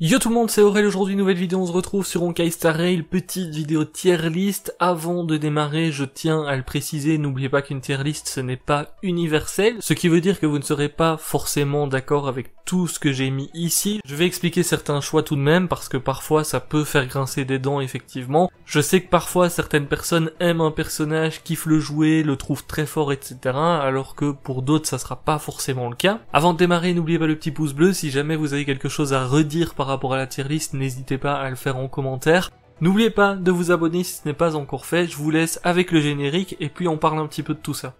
Yo tout le monde, c'est Aurel, aujourd'hui nouvelle vidéo, on se retrouve sur Honkai Star Rail, petite vidéo tier list. Avant de démarrer, je tiens à le préciser, n'oubliez pas qu'une tier list ce n'est pas universel, ce qui veut dire que vous ne serez pas forcément d'accord avec tout ce que j'ai mis ici. Je vais expliquer certains choix tout de même, parce que parfois ça peut faire grincer des dents effectivement. Je sais que parfois certaines personnes aiment un personnage, kiffent le jouer, le trouvent très fort, etc. Alors que pour d'autres ça sera pas forcément le cas. Avant de démarrer, n'oubliez pas le petit pouce bleu si jamais vous avez quelque chose à redire par rapport à la tier n'hésitez pas à le faire en commentaire. N'oubliez pas de vous abonner si ce n'est pas encore fait, je vous laisse avec le générique et puis on parle un petit peu de tout ça.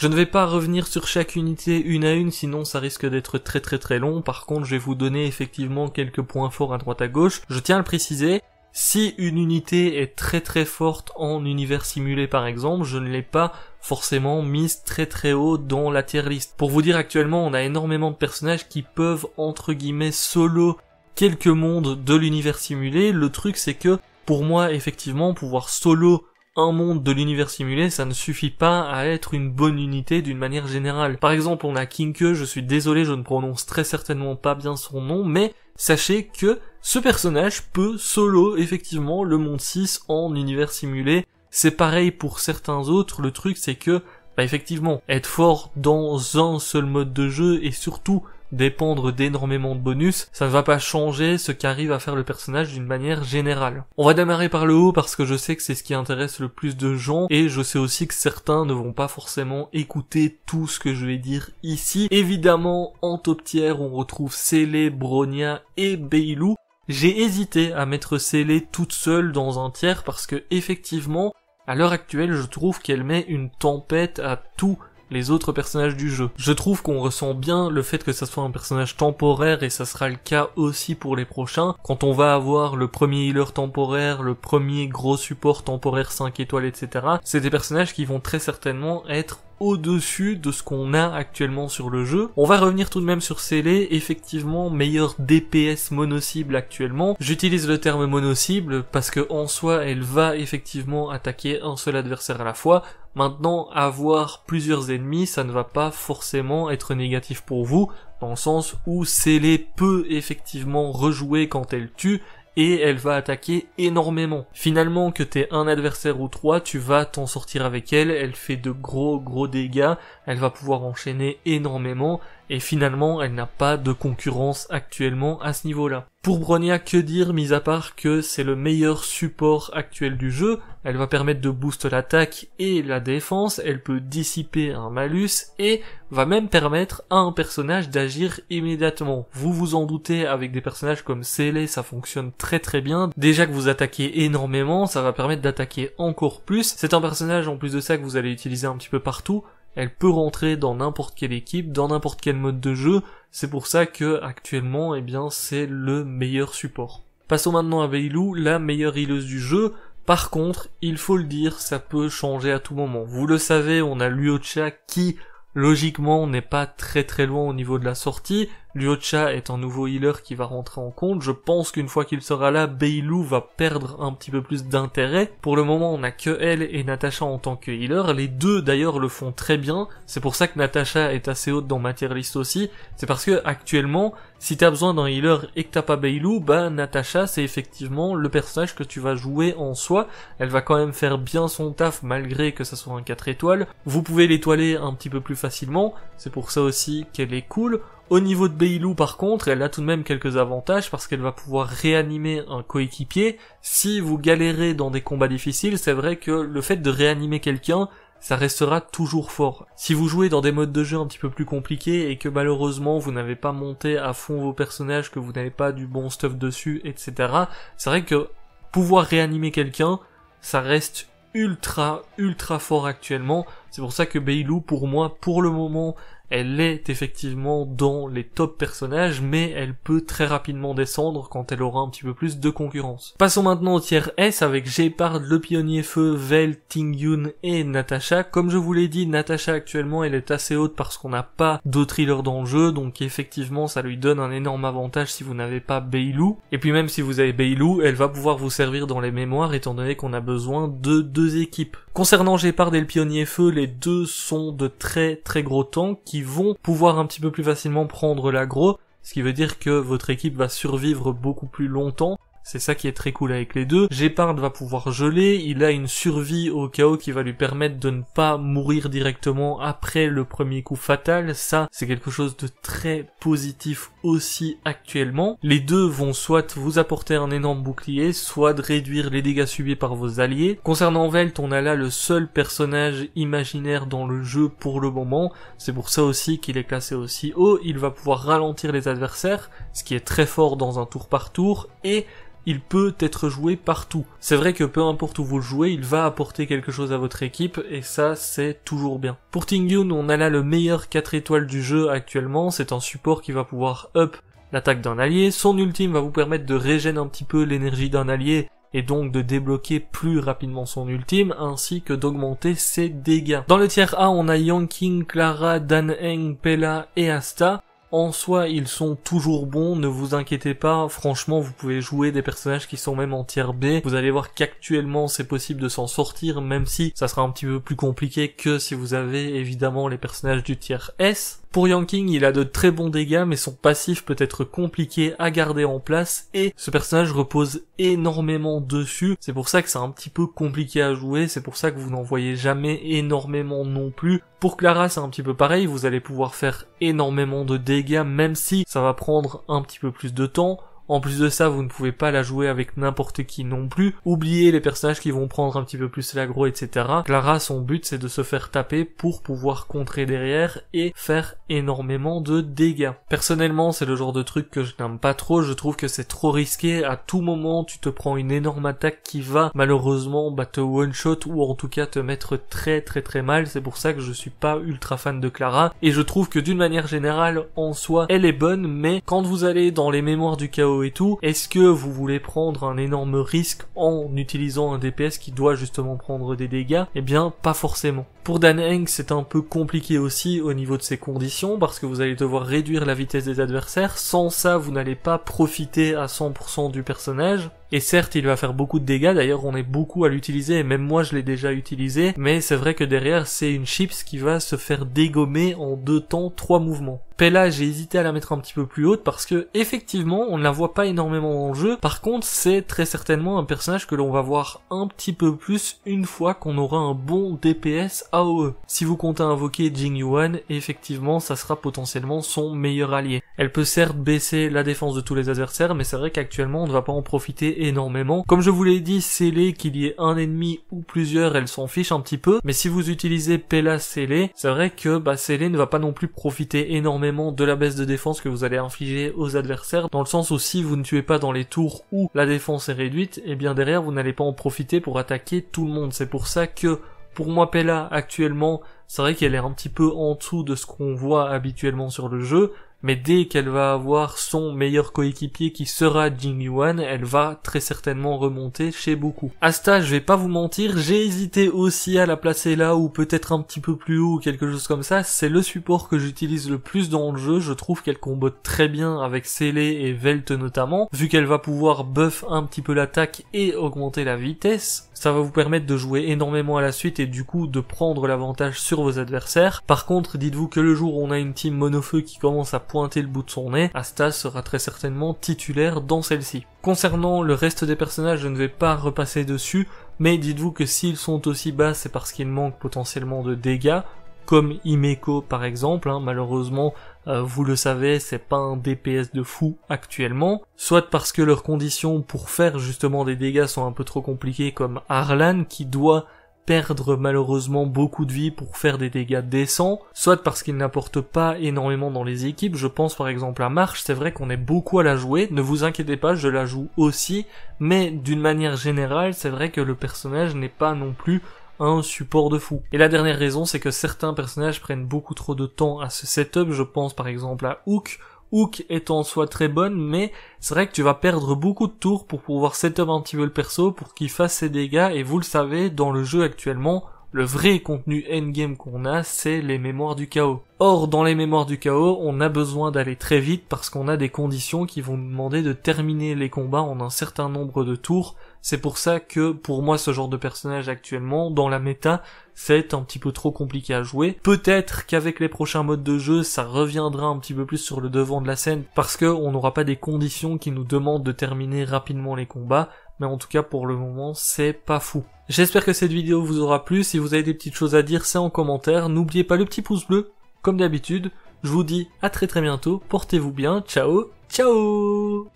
Je ne vais pas revenir sur chaque unité une à une, sinon ça risque d'être très très très long. Par contre, je vais vous donner effectivement quelques points forts à droite à gauche. Je tiens à le préciser, si une unité est très très forte en univers simulé par exemple, je ne l'ai pas forcément mise très très haut dans la tier list. Pour vous dire actuellement, on a énormément de personnages qui peuvent entre guillemets solo quelques mondes de l'univers simulé. Le truc c'est que pour moi effectivement pouvoir solo un monde de l'univers simulé, ça ne suffit pas à être une bonne unité d'une manière générale. Par exemple, on a Kinke, je suis désolé, je ne prononce très certainement pas bien son nom, mais sachez que ce personnage peut solo effectivement le monde 6 en univers simulé. C'est pareil pour certains autres, le truc c'est que, bah effectivement, être fort dans un seul mode de jeu et surtout dépendre d'énormément de bonus, ça ne va pas changer ce qu'arrive à faire le personnage d'une manière générale. On va démarrer par le haut parce que je sais que c'est ce qui intéresse le plus de gens et je sais aussi que certains ne vont pas forcément écouter tout ce que je vais dire ici. Évidemment, en top tiers, on retrouve Célé, Bronia et Beilou. J'ai hésité à mettre Célé toute seule dans un tiers parce que effectivement, à l'heure actuelle, je trouve qu'elle met une tempête à tout les autres personnages du jeu. Je trouve qu'on ressent bien le fait que ça soit un personnage temporaire et ça sera le cas aussi pour les prochains. Quand on va avoir le premier healer temporaire, le premier gros support temporaire 5 étoiles, etc. C'est des personnages qui vont très certainement être au-dessus de ce qu'on a actuellement sur le jeu. On va revenir tout de même sur Célé effectivement meilleur DPS mono-cible actuellement. J'utilise le terme mono-cible parce que en soi elle va effectivement attaquer un seul adversaire à la fois, Maintenant, avoir plusieurs ennemis, ça ne va pas forcément être négatif pour vous, dans le sens où Célé peut effectivement rejouer quand elle tue, et elle va attaquer énormément. Finalement, que t'aies un adversaire ou trois, tu vas t'en sortir avec elle, elle fait de gros gros dégâts, elle va pouvoir enchaîner énormément, et finalement elle n'a pas de concurrence actuellement à ce niveau-là. Pour Bronia, que dire mis à part que c'est le meilleur support actuel du jeu, elle va permettre de boost l'attaque et la défense, elle peut dissiper un malus et va même permettre à un personnage d'agir immédiatement. Vous vous en doutez, avec des personnages comme Sele, ça fonctionne très très bien. Déjà que vous attaquez énormément, ça va permettre d'attaquer encore plus. C'est un personnage en plus de ça que vous allez utiliser un petit peu partout, elle peut rentrer dans n'importe quelle équipe, dans n'importe quel mode de jeu. C'est pour ça que actuellement, eh bien, c'est le meilleur support. Passons maintenant à Veilou, la meilleure hileuse du jeu. Par contre, il faut le dire, ça peut changer à tout moment. Vous le savez, on a Luocha qui Logiquement, on n'est pas très très loin au niveau de la sortie. Lyocha est un nouveau healer qui va rentrer en compte. Je pense qu'une fois qu'il sera là, Beilou va perdre un petit peu plus d'intérêt. Pour le moment, on n'a que elle et Natasha en tant que healer. Les deux d'ailleurs le font très bien. C'est pour ça que Natasha est assez haute dans ma tier aussi. C'est parce que actuellement, si t'as besoin d'un healer et que t'as pas Beilou, bah Natacha c'est effectivement le personnage que tu vas jouer en soi. Elle va quand même faire bien son taf malgré que ça soit un 4 étoiles. Vous pouvez l'étoiler un petit peu plus facilement, c'est pour ça aussi qu'elle est cool. Au niveau de Beilou par contre, elle a tout de même quelques avantages parce qu'elle va pouvoir réanimer un coéquipier. Si vous galérez dans des combats difficiles, c'est vrai que le fait de réanimer quelqu'un, ça restera toujours fort. Si vous jouez dans des modes de jeu un petit peu plus compliqués et que malheureusement vous n'avez pas monté à fond vos personnages, que vous n'avez pas du bon stuff dessus, etc., c'est vrai que pouvoir réanimer quelqu'un, ça reste ultra ultra fort actuellement. C'est pour ça que Beilou pour moi pour le moment elle est effectivement dans les top personnages, mais elle peut très rapidement descendre quand elle aura un petit peu plus de concurrence. Passons maintenant au tiers S avec Gepard, le pionnier feu, Vel, Tingyun et Natasha. Comme je vous l'ai dit, Natasha actuellement elle est assez haute parce qu'on n'a pas d'autres healers dans le jeu, donc effectivement ça lui donne un énorme avantage si vous n'avez pas Beilou. Et puis même si vous avez Beilou, elle va pouvoir vous servir dans les mémoires étant donné qu'on a besoin de deux équipes. Concernant Gepard et le pionnier feu, les deux sont de très très gros tanks qui vont pouvoir un petit peu plus facilement prendre l'agro, ce qui veut dire que votre équipe va survivre beaucoup plus longtemps c'est ça qui est très cool avec les deux. Gepard va pouvoir geler, il a une survie au chaos qui va lui permettre de ne pas mourir directement après le premier coup fatal. Ça, c'est quelque chose de très positif aussi actuellement. Les deux vont soit vous apporter un énorme bouclier, soit de réduire les dégâts subis par vos alliés. Concernant Velt, on a là le seul personnage imaginaire dans le jeu pour le moment. C'est pour ça aussi qu'il est classé aussi haut. Il va pouvoir ralentir les adversaires, ce qui est très fort dans un tour par tour, et il peut être joué partout. C'est vrai que peu importe où vous le jouez, il va apporter quelque chose à votre équipe et ça c'est toujours bien. Pour Tingyun, on a là le meilleur 4 étoiles du jeu actuellement, c'est un support qui va pouvoir up l'attaque d'un allié, son ultime va vous permettre de régénérer un petit peu l'énergie d'un allié et donc de débloquer plus rapidement son ultime, ainsi que d'augmenter ses dégâts. Dans le tiers A, on a King, Clara, Dan Heng, Pella et Asta. En soi, ils sont toujours bons, ne vous inquiétez pas, franchement, vous pouvez jouer des personnages qui sont même en tier B, vous allez voir qu'actuellement, c'est possible de s'en sortir, même si ça sera un petit peu plus compliqué que si vous avez évidemment les personnages du tiers S, pour Yanking, il a de très bons dégâts, mais son passif peut être compliqué à garder en place, et ce personnage repose énormément dessus. C'est pour ça que c'est un petit peu compliqué à jouer, c'est pour ça que vous n'en voyez jamais énormément non plus. Pour Clara, c'est un petit peu pareil, vous allez pouvoir faire énormément de dégâts, même si ça va prendre un petit peu plus de temps. En plus de ça, vous ne pouvez pas la jouer avec n'importe qui non plus. Oubliez les personnages qui vont prendre un petit peu plus l'aggro, etc. Clara, son but, c'est de se faire taper pour pouvoir contrer derrière et faire énormément de dégâts. Personnellement, c'est le genre de truc que je n'aime pas trop. Je trouve que c'est trop risqué. À tout moment, tu te prends une énorme attaque qui va malheureusement bah, te one-shot ou en tout cas te mettre très très très mal. C'est pour ça que je suis pas ultra fan de Clara. Et je trouve que d'une manière générale, en soi, elle est bonne, mais quand vous allez dans les mémoires du chaos et tout, est-ce que vous voulez prendre un énorme risque en utilisant un DPS qui doit justement prendre des dégâts Eh bien, pas forcément. Pour Dan Heng, c'est un peu compliqué aussi au niveau de ses conditions parce que vous allez devoir réduire la vitesse des adversaires. Sans ça, vous n'allez pas profiter à 100% du personnage. Et certes, il va faire beaucoup de dégâts. D'ailleurs, on est beaucoup à l'utiliser. Même moi, je l'ai déjà utilisé. Mais c'est vrai que derrière, c'est une chips qui va se faire dégommer en deux temps, trois mouvements. Pella, j'ai hésité à la mettre un petit peu plus haute parce que effectivement, on ne la voit pas énormément en jeu. Par contre, c'est très certainement un personnage que l'on va voir un petit peu plus une fois qu'on aura un bon DPS E. Si vous comptez invoquer Jing Yuan, effectivement, ça sera potentiellement son meilleur allié. Elle peut certes baisser la défense de tous les adversaires, mais c'est vrai qu'actuellement, on ne va pas en profiter énormément. Comme je vous l'ai dit, scellé, qu'il y ait un ennemi ou plusieurs, elle s'en fiche un petit peu, mais si vous utilisez Pella scellé, c'est vrai que bah, ne va pas non plus profiter énormément de la baisse de défense que vous allez infliger aux adversaires, dans le sens où si vous ne tuez pas dans les tours où la défense est réduite, et eh bien derrière, vous n'allez pas en profiter pour attaquer tout le monde. C'est pour ça que pour moi, Pella, actuellement, c'est vrai qu'elle est un petit peu en dessous de ce qu'on voit habituellement sur le jeu, mais dès qu'elle va avoir son meilleur coéquipier qui sera Jing Yuan, elle va très certainement remonter chez beaucoup. Asta, je vais pas vous mentir, j'ai hésité aussi à la placer là ou peut-être un petit peu plus haut ou quelque chose comme ça. C'est le support que j'utilise le plus dans le jeu. Je trouve qu'elle combo très bien avec Sele et Velt notamment, vu qu'elle va pouvoir buff un petit peu l'attaque et augmenter la vitesse. Ça va vous permettre de jouer énormément à la suite et du coup de prendre l'avantage sur vos adversaires. Par contre, dites-vous que le jour où on a une team monofeu qui commence à Pointer le bout de son nez, Asta sera très certainement titulaire dans celle-ci. Concernant le reste des personnages, je ne vais pas repasser dessus, mais dites-vous que s'ils sont aussi bas, c'est parce qu'ils manquent potentiellement de dégâts, comme Imeko par exemple, hein. malheureusement euh, vous le savez c'est pas un DPS de fou actuellement, soit parce que leurs conditions pour faire justement des dégâts sont un peu trop compliquées comme Arlan qui doit perdre malheureusement beaucoup de vie pour faire des dégâts décents, soit parce qu'il n'apporte pas énormément dans les équipes, je pense par exemple à Marche, c'est vrai qu'on est beaucoup à la jouer, ne vous inquiétez pas, je la joue aussi, mais d'une manière générale, c'est vrai que le personnage n'est pas non plus un support de fou. Et la dernière raison, c'est que certains personnages prennent beaucoup trop de temps à ce setup, je pense par exemple à Hook, Hook est en soi très bonne, mais c'est vrai que tu vas perdre beaucoup de tours pour pouvoir setup un petit peu le perso pour qu'il fasse ses dégâts, et vous le savez, dans le jeu actuellement, le vrai contenu endgame qu'on a, c'est les mémoires du chaos. Or, dans les mémoires du chaos, on a besoin d'aller très vite parce qu'on a des conditions qui vont demander de terminer les combats en un certain nombre de tours. C'est pour ça que, pour moi, ce genre de personnage actuellement, dans la méta, c'est un petit peu trop compliqué à jouer. Peut-être qu'avec les prochains modes de jeu, ça reviendra un petit peu plus sur le devant de la scène parce qu'on n'aura pas des conditions qui nous demandent de terminer rapidement les combats, mais en tout cas pour le moment c'est pas fou. J'espère que cette vidéo vous aura plu, si vous avez des petites choses à dire c'est en commentaire, n'oubliez pas le petit pouce bleu comme d'habitude, je vous dis à très très bientôt, portez-vous bien, ciao, ciao